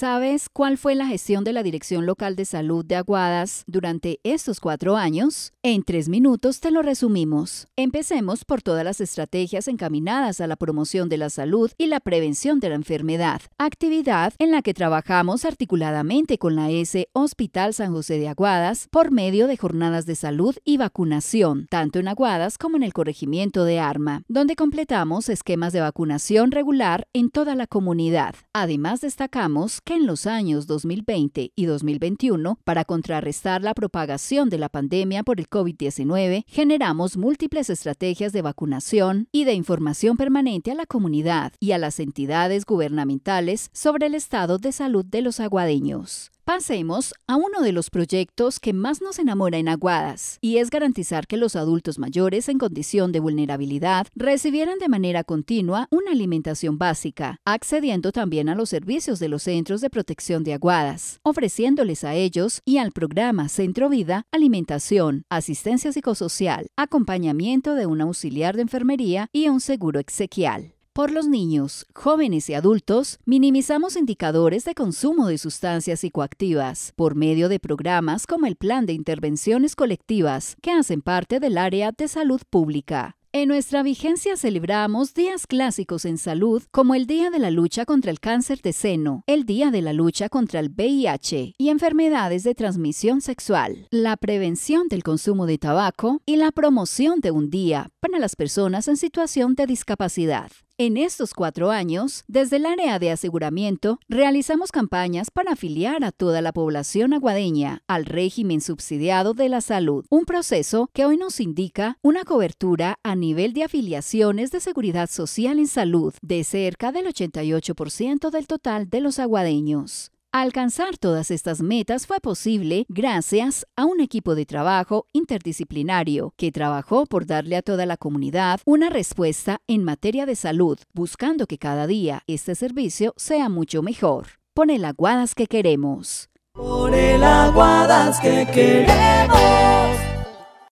¿Sabes cuál fue la gestión de la Dirección Local de Salud de Aguadas durante estos cuatro años? En tres minutos te lo resumimos. Empecemos por todas las estrategias encaminadas a la promoción de la salud y la prevención de la enfermedad, actividad en la que trabajamos articuladamente con la S Hospital San José de Aguadas por medio de jornadas de salud y vacunación, tanto en Aguadas como en el corregimiento de Arma, donde completamos esquemas de vacunación regular en toda la comunidad. Además destacamos que en los años 2020 y 2021, para contrarrestar la propagación de la pandemia por el COVID-19, generamos múltiples estrategias de vacunación y de información permanente a la comunidad y a las entidades gubernamentales sobre el estado de salud de los aguadeños. Pasemos a uno de los proyectos que más nos enamora en Aguadas, y es garantizar que los adultos mayores en condición de vulnerabilidad recibieran de manera continua una alimentación básica, accediendo también a los servicios de los centros de protección de Aguadas, ofreciéndoles a ellos y al programa Centro Vida alimentación, asistencia psicosocial, acompañamiento de un auxiliar de enfermería y un seguro exequial. Por los niños, jóvenes y adultos, minimizamos indicadores de consumo de sustancias psicoactivas por medio de programas como el Plan de Intervenciones Colectivas, que hacen parte del área de salud pública. En nuestra vigencia celebramos días clásicos en salud como el Día de la Lucha contra el Cáncer de Seno, el Día de la Lucha contra el VIH y enfermedades de transmisión sexual, la prevención del consumo de tabaco y la promoción de un día para las personas en situación de discapacidad. En estos cuatro años, desde el área de aseguramiento, realizamos campañas para afiliar a toda la población aguadeña al régimen subsidiado de la salud, un proceso que hoy nos indica una cobertura a nivel de afiliaciones de seguridad social en salud de cerca del 88% del total de los aguadeños. Alcanzar todas estas metas fue posible gracias a un equipo de trabajo interdisciplinario que trabajó por darle a toda la comunidad una respuesta en materia de salud, buscando que cada día este servicio sea mucho mejor. pone el aguadas que queremos. Por el aguadas que queremos.